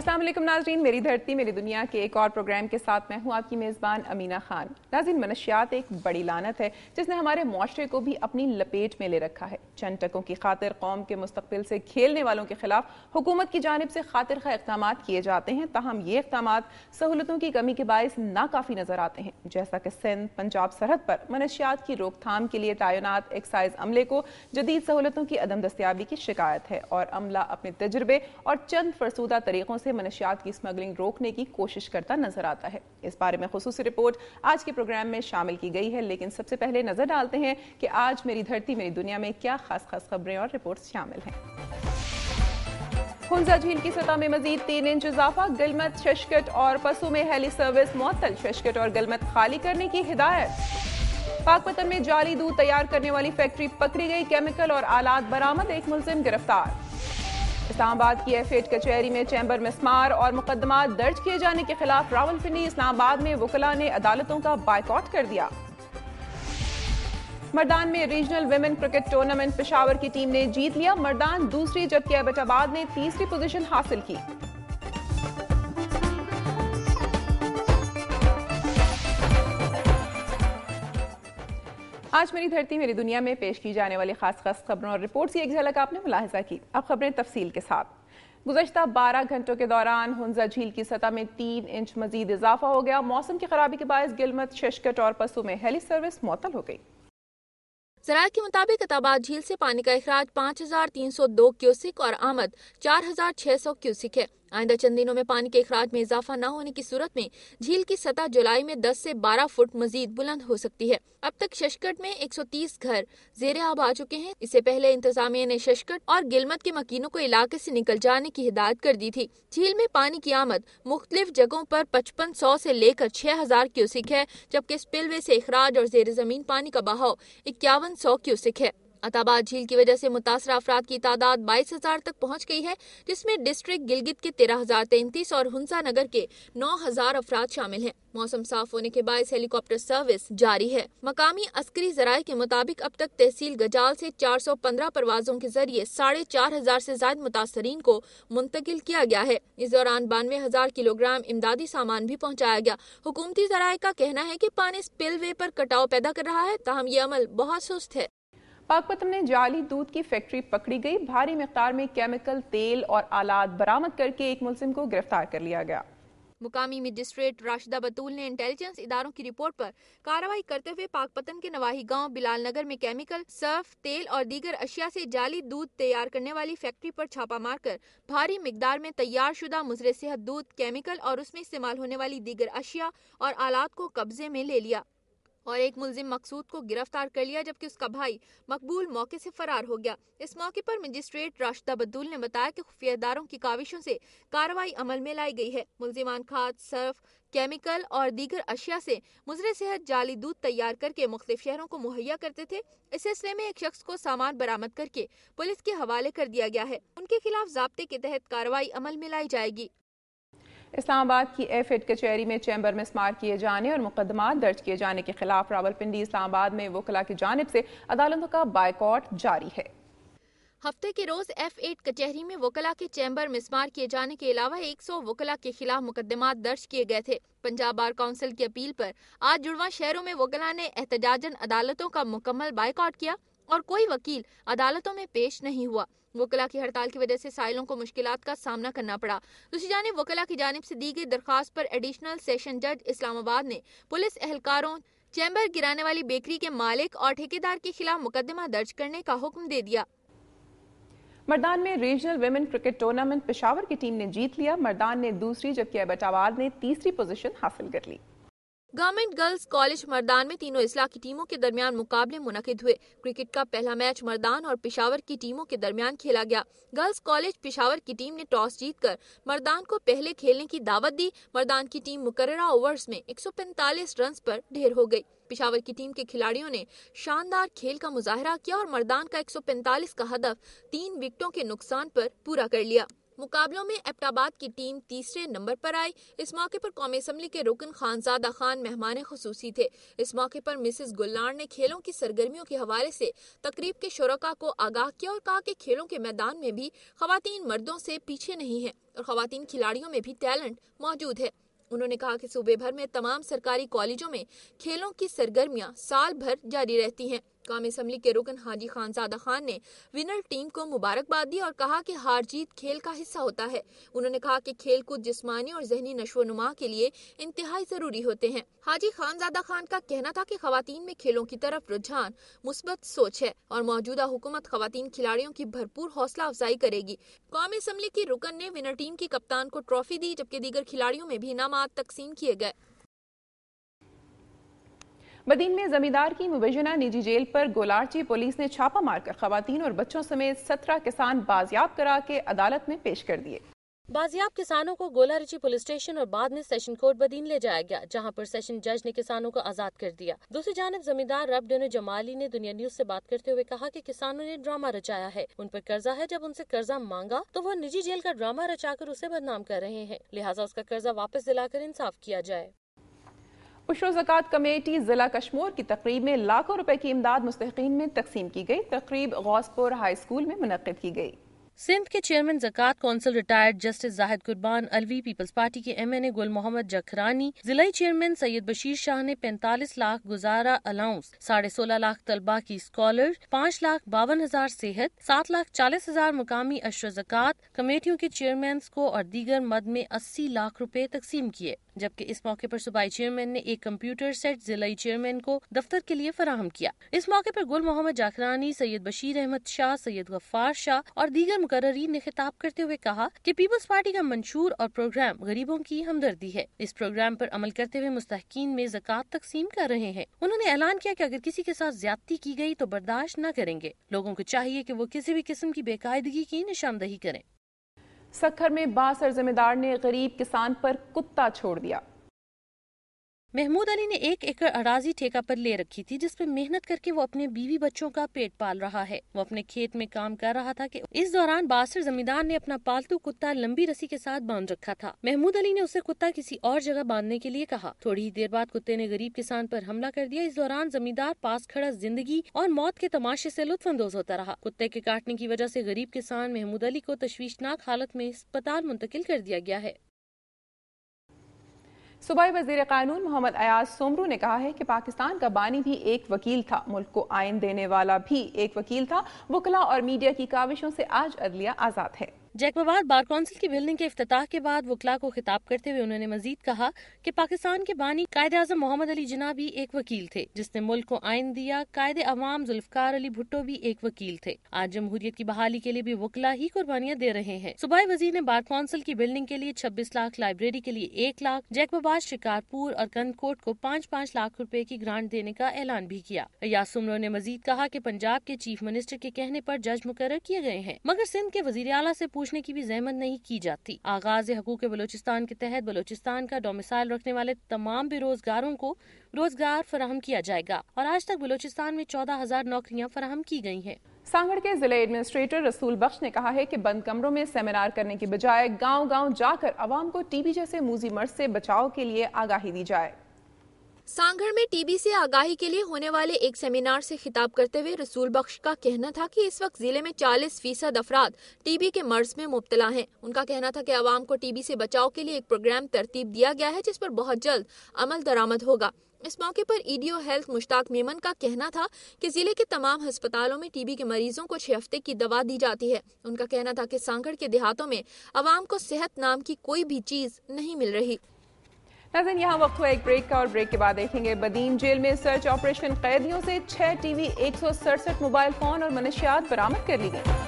असलम नाजरीन मेरी धरती मेरी दुनिया के एक और प्रोग्राम के साथ मैं हूँ आपकी मेज़बान अमीना खान नाजिन मनशियात एक बड़ी लानत है जिसने हमारे माशरे को भी अपनी लपेट में ले रखा है चंद टकों की खातिर कौम के मुस्तबिल से खेलने वालों के खिलाफ हुकूमत की जानब से खातिर खा इकदाम किए जाते हैं तहम ये इकदाम सहूलतों की कमी के बायस नाकाफ़ी नज़र आते हैं जैसा कि सिंध पंजाब सरहद पर मनशियात की रोकथाम के लिए तैनात एक्साइज अमले को जदीद सहूलतों की अदम दस्याबी की शिकायत है और अमला अपने तजर्बे और चंद फरसूदा तरीक़ों से से मनशियात की स्मगलिंग रोकने की कोशिश करता नजर आता है इस बारे में खसूस रिपोर्ट आज के प्रोग्राम में शामिल की गई है लेकिन सबसे पहले नजर डालते हैं कि आज मेरी धरती मेरी दुनिया में क्या खास खास खबरें और रिपोर्ट शामिल हैं खुंजा झील की सतह में मजीद तीन इंच इजाफा गलमत शशकट और पशु में हेली सर्विस मुअत्तल शशकट और गलमत खाली करने की हिदायत पाकपतन में जाली दूध तैयार करने वाली फैक्ट्री पकड़ी गई केमिकल और आलात बरामद एक मुलजिम गिरफ्तार इस्लामाबाद की एफ एट कचहरी में चैम्बर मिसमार और मुकदमा दर्ज किए जाने के खिलाफ रावलपिंडी इस्लामाबाद में वकला ने अदालतों का बायकॉट कर दिया मर्दान में regional women cricket tournament Peshawar की टीम ने जीत लिया मर्दान दूसरी जबकि अबटाबाद ने तीसरी पोजीशन हासिल की आज मेरी धरती मेरी दुनिया में पेश की जाने वाली खास खास खबरों और रिपोर्ट्स की एक झलक आपने मुलाहजा की अब खबरें तफसील के साथ गुजशत 12 घंटों के दौरान हंजा झील की सतह में तीन इंच मजीद इजाफा हो गया मौसम की खराबी के बायस गिलमत शशकट और पसू में हेली सर्विस मुतल हो गई जरा के मुताबिक अताबाद झील से पानी का अखराज पाँच हजार तीन सौ दो क्यूसिक और आमद चार हजार छह सौ क्यूसिक है आइंदा चंद दिनों में पानी के अखराज में इजाफा न होने की सूरत में झील की सतह जुलाई में 10 से 12 फुट मजीद बुलंद हो सकती है अब तक शशकट में 130 घर जेर आब आ चुके हैं इससे पहले इंतजामिया ने शशकट और गिलमत के मकीनों को इलाके से निकल जाने की हिदायत कर दी थी झील में पानी की आमद मुख्तलिफ जगहों पर पचपन सौ ऐसी लेकर छह हजार क्यूसिक है जबकि स्पिलवे ऐसी अखराज और जेर जमीन पानी का बहाव इक्यावन सौ क्यूसिक है अताबाद झील की वजह से मुतासर अफराद की तादाद बाईस हजार तक पहुंच गई है जिसमें डिस्ट्रिक्ट गिलगित के तेरह हजार तैंतीस और हुंसा नगर के नौ हजार अफराद शामिल हैं मौसम साफ होने के बाद हेलीकॉप्टर सर्विस जारी है मकामी अस्करी जराये के मुताबिक अब तक तहसील गजाल से 415 परवाजों के जरिए साढ़े चार हजार से ज्यादा मुतासरीन को मुंतकिल किया गया है इस दौरान बानवे हजार किलोग्राम इमदादी सामान भी पहुँचाया गया हुकूमती जराये का कहना है की पानी स्पिल वे पर कटाव पैदा कर रहा है तहम ये अमल बहुत सुस्त है पाकपत्र ने जाली दूध की फैक्ट्री पकड़ी गई भारी मकदार में केमिकल तेल और आलात बरामद करके एक मुलिम को गिरफ्तार कर लिया गया मुकामी मजिस्ट्रेट राशिदा बतूल ने इंटेलिजेंस इदारों की रिपोर्ट पर कार्रवाई करते हुए पाकपतन के नवाही गांव बिलाल नगर में केमिकल सर्फ तेल और दीगर अशिया से जाली दूध तैयार करने वाली फैक्ट्री पर छापा मारकर भारी मकदार में तैयार शुदा मुजर सेहत दूध केमिकल और उसमें इस्तेमाल होने वाली दीगर अशिया और आलात को कब्जे में ले लिया और एक मुलजिम मकसूद को गिरफ्तार कर लिया जबकि उसका भाई मकबूल मौके से फरार हो गया इस मौके पर मजिस्ट्रेट राशिदा बद्दूल ने बताया कि खुफिया दारों की काविशों से कार्रवाई अमल में लाई गई है मुलजिमान खाद सर्फ केमिकल और दीगर अशिया से मुजर सेहत जाली दूध तैयार करके मुख्त शहरों को मुहैया करते थे इस सिलसिले में एक शख्स को सामान बरामद करके पुलिस के हवाले कर दिया गया है उनके खिलाफ जबते के तहत कार्रवाई अमल में लाई जाएगी इस्लामाबाद की एफ एड कचहरी में चैम्बर में स्मार किए जाने और मुकदमा दर्ज किए जाने के खिलाफ रावलपिंडी इस्लामाबाद में वकला की जानब से अदालतों का बायकॉट जारी है हफ्ते के रोज एफ एट कचहरी में वकला के चैम्बर मिसमार किए जाने के अलावा 100 वकला के खिलाफ मुकदमा दर्ज किए गए थे पंजाब बार काउंसिल की अपील पर आज जुड़वा शहरों में वकला ने एहतजाजन अदालतों का मुकम्मल बाइकआउट किया और कोई वकील अदालतों में पेश नहीं हुआ वकला की हड़ताल की वजह से साइलों को मुश्किल का सामना करना पड़ा दूसरी जानब वकला की जानब ऐसी दी गई दरखास्त आरोप एडिशनल सेशन जज इस्लामाबाद ने पुलिस एहलकारों चैम्बर गिराने वाली बेकरी के मालिक और ठेकेदार के खिलाफ मुकदमा दर्ज करने का हुक्म दे दिया मर्दान में regional women cricket tournament Peshawar की टीम ने जीत लिया मर्दान ने दूसरी जबकि अबटाबाद ने तीसरी पोजीशन हासिल कर ली गवर्नमेंट गर्ल्स कॉलेज मरदान में तीनों इसला की टीमों के दरमियान मुकाबले मुनद हुए क्रिकेट का पहला मैच मरदान और पिशावर की टीमों के दरमियान खेला गया गर्ल्स कॉलेज पिशावर की टीम ने टॉस जीतकर मरदान को पहले खेलने की दावत दी मरदान की टीम मुकर्रा ओवर्स में 145 रन पर ढेर हो गई पिशावर की टीम के खिलाड़ियों ने शानदार खेल का मुजाहरा किया और मरदान का 145 का हदफ तीन विकेटों के नुकसान पर पूरा कर लिया मुकाबलों में एबटाबाद की टीम तीसरे नंबर पर आई इस मौके पर कौमी असम्बली के रुकन खानजादा खान मेहमान खसूसी थे इस मौके पर मिसिस गुल्लार ने खेलों की सरगर्मियों के हवाले से तकरीब के शुरा को आगाह किया और कहा कि खेलों के मैदान में भी खातन मर्दों से पीछे नहीं है और खातन खिलाड़ियों में भी टैलेंट मौजूद है उन्होंने कहा कि सूबे भर में तमाम सरकारी कॉलेजों में खेलों की सरगर्मियां साल भर जारी रहती हैं कौमी असम्बली के रुकन हाजी खानजादा खान ने विनर टीम को मुबारकबाद दी और कहा कि हार जीत खेल का हिस्सा होता है उन्होंने कहा कि खेल कूद जिसमानी और जहनी नशो नुमा के लिए इंतहाई ज़रूरी होते हैं हाजी खानजादा खान का कहना था कि खातन में खेलों की तरफ रुझान मुस्बत सोच है और मौजूदा हुकूमत खातन खिलाड़ियों की भरपूर हौसला अफजाई करेगी कौमी असम्बली की रुकन ने विनर टीम की कप्तान को ट्रॉफी दी जबकि दीगर खिलाड़ियों में भी इनाम तकसीम किए गए बदीन में जमींदार की मुबैना निजी जेल पर गोलारची पुलिस ने छापा मारकर खातन और बच्चों समेत सत्रह किसान बाजियाब करा के अदालत में पेश कर दिए बाजियाब किसानों को गोलारची पुलिस स्टेशन और बाद में सेशन कोर्ट बदीन ले जाया गया जहां पर सेशन जज ने किसानों को आजाद कर दिया दूसरी जानब जमींदार रब डेनो जमाली ने दुनिया न्यूज से बात करते हुए कहा कि किसानों ने ड्रामा रचाया है उन पर कर्जा है जब उनसे कर्जा मांगा तो वो निजी जेल का ड्रामा रचा उसे बदनाम कर रहे हैं लिहाजा उसका कर्जा वापस दिलाकर इंसाफ किया जाए उशर जक़ात कमेटी ज़िला कश्मीर की तकरीब में लाखों रुपए की इमदाद मुस्तकिन में तकसीम की गई तकरीब गौसपुर हाई स्कूल में मुनद की गई सिंध के चेयरमैन जक़ात council retired justice Zahid Qurban Alvi people's party के M N A Gul Mohammad जखरानी जिला चेयरमैन सैयद बशीर शाह ने पैंतालीस लाख गुजारा अलाउंस साढ़े सोलह लाख तलबा की स्कॉलर पाँच लाख बावन हजार सेहत सात लाख चालीस हजार मुकामी अशर जक़ात कमेटियों के चेयरमैन को और दीगर मद में अस्सी लाख रूपए तकसीम किए जबकि इस मौके पर सूबाई चेयरमैन ने एक कंप्यूटर सेट जिला चेयरमैन को दफ्तर के लिए फराहम किया इस मौके पर गुल मोहम्मद जाखरानी सैयद बशीर अहमद शाह सैयद गफ्फार शाह और दीगर मुकर्रीन ने खिताब करते हुए कहा कि पीपल्स पार्टी का मंशूर और प्रोग्राम गरीबों की हमदर्दी है इस प्रोग्राम पर अमल करते हुए मुस्तकिन में जक़ात तकसीम कर रहे हैं उन्होंने ऐलान किया कि अगर किसी के साथ ज्यादती की गई तो बर्दाश्त न करेंगे लोगों को चाहिए कि वो किसी भी किस्म की बेकायदगी की निशानदही करें सखर में बासर जिम्मेदार ने गरीब किसान पर कुत्ता छोड़ दिया महमूद अली ने एक एकड़ अराजी ठेका पर ले रखी थी जिसपे मेहनत करके वो अपने बीवी बच्चों का पेट पाल रहा है वो अपने खेत में काम कर रहा था कि इस दौरान बासर जमींदार ने अपना पालतू कुत्ता लंबी रस्सी के साथ बांध रखा था महमूद अली ने उसे कुत्ता किसी और जगह बांधने के लिए कहा थोड़ी ही देर बाद कुत्ते ने गरीब किसान पर हमला कर दिया इस दौरान जमींदार पास खड़ा जिंदगी और मौत के तमाशे से लुत्फानंदोज होता रहा कुत्ते के काटने की वजह से गरीब किसान महमूद अली को तश्वीशनाक हालत में अस्पताल मुंतकिल कर दिया गया है सूबाई वजीर कानून मोहम्मद अयाज सोमरू ने कहा है कि पाकिस्तान का बानी भी एक वकील था मुल्क को आयन देने वाला भी एक वकील था वकला और मीडिया की काविशों से आज अदलिया आज़ाद है जैकबाबाद बार काउंसिल की बिल्डिंग के अफ्ताह के बाद वकला को खिताब करते हुए उन्होंने मजीद कहा कि पाकिस्तान के बानी कायद अजम मोहम्मद अली जना भी एक वकील थे जिसने मुल्क को आयन दिया कायद अवाम जुल्फकार अली भुट्टो भी एक वकील थे आज जमहूरियत की बहाली के लिए भी वकला ही कुर्बानियाँ दे रहे हैं सुबह वजीर ने बार काउंसिल की बिल्डिंग के लिए छब्बीस लाख लाइब्रेरी के लिए एक लाख जैकबाबाद शिकारपुर और कंदकोट को पाँच पाँच लाख रूपए की ग्रांट देने का ऐलान भी किया यासुमरों ने मजीद कहा की पंजाब के चीफ मिनिस्टर के कहने आरोप जज मुकर किए गए हैं मगर सिंध के वजीर अला ऐसी पूछने की भी जहमत नहीं की जाती आगाज हकूक बलोचिस्तान के तहत बलोचिस्तान का डोमिसाइल रखने वाले तमाम बेरोजगारों को रोजगार फराहम किया जाएगा और आज तक बलोचिस्तान में चौदह हजार नौकरियाँ फराहम की गयी है सांगड़ के जिले एडमिनिस्ट्रेटर रसूल बख्श ने कहा है की बंद कमरों में सेमिनार करने के बजाय गाँव गाँव जाकर आवाम को टीबी जैसे मूजी मर्ज ऐसी बचाव के लिए आगाही दी जाए सांगढ़ में टीबी से आगाही के लिए होने वाले एक सेमिनार से खिताब करते हुए रसूल बख्श का कहना था कि इस वक्त जिले में 40 फीसद अफराद टीबी के मर्ज में मुबतला हैं। उनका कहना था कि आवाम को टीबी से बचाव के लिए एक प्रोग्राम तरतीब दिया गया है जिस पर बहुत जल्द अमल दरामद होगा इस मौके पर ईडीओ हेल्थ मुश्ताक मेमन का कहना था कि जिले के तमाम अस्पतालों में टीबी के मरीजों को छह हफ्ते की दवा दी जाती है उनका कहना था कि सांगढ़ के देहातों में आवाम को सेहत नाम की कोई भी चीज नहीं मिल रही नजर यहाँ वक्त हुआ एक ब्रेक का और ब्रेक के बाद देखेंगे बदीम जेल में सर्च ऑपरेशन कैदियों से छह टीवी एक सौ सड़सठ मोबाइल फोन और मनशियात बरामद कर ली गई